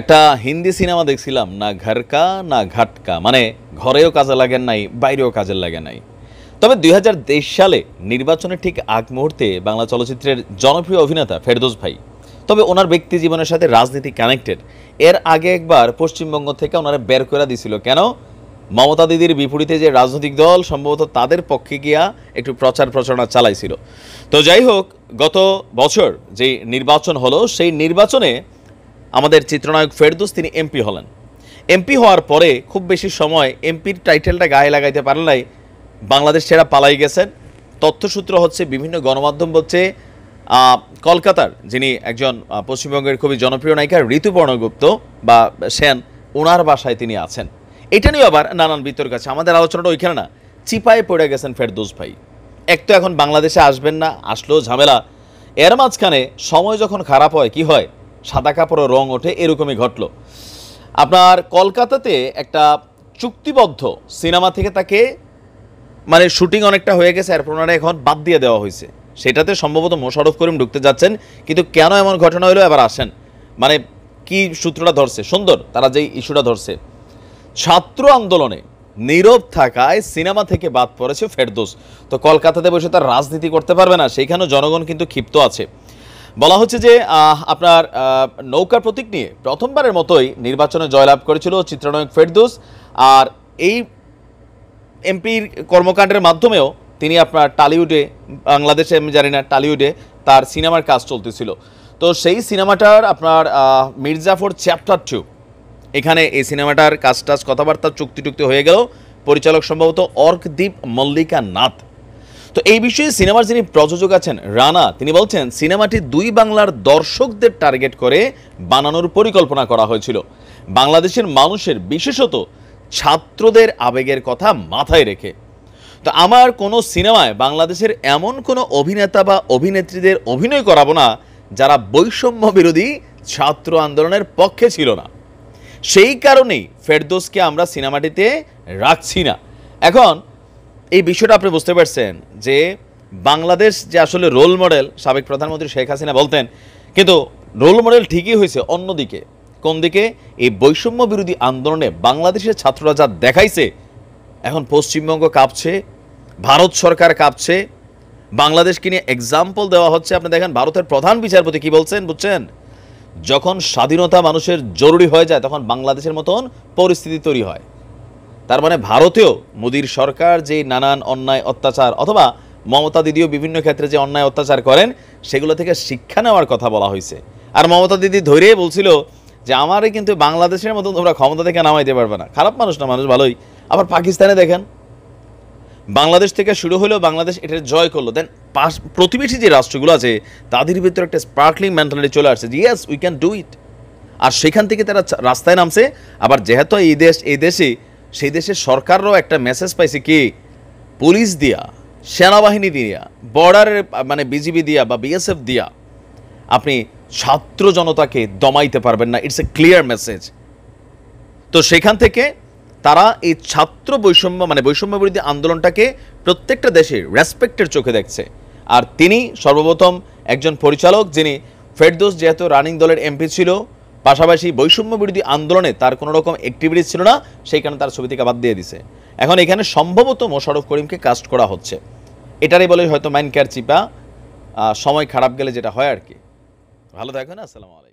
একটা হিন্দি সিনেমা দেখছিলাম না ঘরকা না ঘাটকা মানে ঘরেও কাজে লাগেন নাই বাইরেও কাজে লাগে নাই তবে দুই সালে নির্বাচনের ঠিক আগ মুহূর্তে বাংলা চলচ্চিত্রের জনপ্রিয় অভিনেতা ফেরদোস ভাই তবে ওনার ব্যক্তি জীবনের সাথে রাজনীতি কানেক্টেড এর আগে একবার পশ্চিমবঙ্গ থেকে ওনারা বের করে দিছিল কেন মমতা দিদির বিপরীতে যে রাজনৈতিক দল সম্ভবত তাদের পক্ষে গিয়া একটু প্রচার প্রচারণা চালাইছিল তো যাই হোক গত বছর যে নির্বাচন হলো সেই নির্বাচনে আমাদের চিত্রনায়ক ফেরদুস তিনি এমপি হলেন এমপি হওয়ার পরে খুব বেশি সময় এমপির টাইটেলটা গায়ে লাগাইতে নাই বাংলাদেশ ছেড়া পালাই গেছেন তথ্যসূত্র হচ্ছে বিভিন্ন গণমাধ্যম বলছে কলকাতার যিনি একজন পশ্চিমবঙ্গের খুবই জনপ্রিয় নায়িকা ঋতুপর্ণ গুপ্ত বা সেন ওনার বাসায় তিনি আছেন এটা নিয়ে আবার নানান বিতর্ক আছে আমাদের আলোচনাটা ওইখানে না চিপায়ে পড়ে গেছেন ফেরদোস ভাই এক তো এখন বাংলাদেশে আসবেন না আসলেও ঝামেলা এর মাঝখানে সময় যখন খারাপ হয় কি হয় সাদা কাপড়ও রং ওঠে এরকমই ঘটল আপনার কলকাতাতে একটা চুক্তিবদ্ধ সিনেমা থেকে তাকে মানে শুটিং অনেকটা হয়ে গেছে এরপর ওনারা এখন বাদ দিয়ে দেওয়া হয়েছে সেটাতে সম্ভবত মোশারফ করিম ঢুকতে যাচ্ছেন কিন্তু কেন এমন ঘটনা হলো এবার আসেন মানে কি সূত্রটা ধরছে সুন্দর তারা যেই ইস্যুটা ধরছে ছাত্র আন্দোলনে নীরব থাকায় সিনেমা থেকে বাদ পড়েছে ফেরদোস তো কলকাতাতে বসে তার রাজনীতি করতে পারবে না সেইখানেও জনগণ কিন্তু ক্ষিপ্ত আছে বলা হচ্ছে যে আপনার নৌকার প্রতীক নিয়ে প্রথমবারের মতোই নির্বাচনে জয়লাভ করেছিল চিত্রনয়ক ফেরদুস আর এই এমপির কর্মকাণ্ডের মাধ্যমেও তিনি আপনার টালিউডে বাংলাদেশে আমি জানি না টালিউডে তার সিনেমার কাজ চলতেছিল তো সেই সিনেমাটার আপনার মির্জাফর চ্যাপ্টার টু এখানে এই সিনেমাটার কাজ টাজ কথাবার্তা চুক্তি টুক্তি হয়ে গেল পরিচালক সম্ভবত অর্কদীপ মল্লিকা নাথ তো এই বিষয়ে সিনেমার যিনি প্রযোজক আছেন রানা তিনি বলছেন সিনেমাটি দুই বাংলার দর্শকদের টার্গেট করে বানানোর পরিকল্পনা করা হয়েছিল বাংলাদেশের মানুষের বিশেষত ছাত্রদের আবেগের কথা মাথায় রেখে তো আমার কোনো সিনেমায় বাংলাদেশের এমন কোনো অভিনেতা বা অভিনেত্রীদের অভিনয় করাবো না যারা বৈষম্য বিরোধী ছাত্র আন্দোলনের পক্ষে ছিল না সেই কারণেই ফেরদোসকে আমরা সিনেমাটিতে রাখছি না এখন এই বিষয়টা আপনি বুঝতে পারছেন যে বাংলাদেশ যে আসলে রোল মডেল সাবেক প্রধানমন্ত্রী শেখ হাসিনা বলতেন কিন্তু রোল মডেল ঠিকই হয়েছে অন্যদিকে কোন দিকে এই বৈষম্য বিরোধী আন্দোলনে বাংলাদেশের ছাত্ররা যা দেখাইছে এখন পশ্চিমবঙ্গ কাঁপছে ভারত সরকার কাঁপছে বাংলাদেশকে নিয়ে এক্সাম্পল দেওয়া হচ্ছে আপনি দেখেন ভারতের প্রধান বিচারপতি কি বলছেন বুঝছেন যখন স্বাধীনতা মানুষের জরুরি হয়ে যায় তখন বাংলাদেশের মতন পরিস্থিতি তৈরি হয় তার মানে ভারতেও মোদির সরকার যে নানান অন্যায় অত্যাচার অথবা মমতা দিদিও বিভিন্ন ক্ষেত্রে যে অন্যায় অত্যাচার করেন সেগুলো থেকে শিক্ষা নেওয়ার কথা বলা হয়েছে আর মমতা দিদি ধরেই বলছিল যে আমারই কিন্তু বাংলাদেশের মতো তোমরা ক্ষমতা থেকে নামাইতে পারবে না খারাপ মানুষ না মানুষ ভালোই আবার পাকিস্তানে দেখেন বাংলাদেশ থেকে শুরু হলেও বাংলাদেশ এটা জয় করলো দেন পাশ প্রতিবেশী যে রাষ্ট্রগুলো আছে তাদের ভিতরে একটা স্পার্কলিং মেন্টালিটি চলে আসছে yes we can do it আর সেখান থেকে তারা রাস্তায় নামছে আবার যেহেতু এই দেশ এই দেশে সেই দেশের সরকারও একটা মেসেজ পাইছে কি পুলিশ দিয়া সেনাবাহিনী দিয়া বর্ডারের মানে বিজিবি দিয়া বা বিএসএফ দিয়া আপনি ছাত্র জনতাকে দমাইতে পারবেন না ইটস এ ক্লিয়ার মেসেজ তো সেখান থেকে তারা এই ছাত্র বৈষম্য মানে বৈষম্য বিরোধী আন্দোলনটাকে প্রত্যেকটা দেশে রেসপেক্টের চোখে দেখছে আর তিনি সর্বপ্রথম একজন পরিচালক যিনি ফেরদোস যেহেতু রানিং দলের এমপি ছিল পাশাপাশি বৈষম্য বিরোধী আন্দোলনে তার কোনো রকম অ্যাক্টিভিটিস ছিল না সেই কারণে তার ছবি থেকে বাদ দিয়ে দিছে এখন এখানে সম্ভবত মোশারফ করিমকে কাস্ট করা হচ্ছে এটারই বলে হয়তো মাইনকার চিপা সময় খারাপ গেলে যেটা হয় আর কি ভালো না আসসালামু আলাইকুম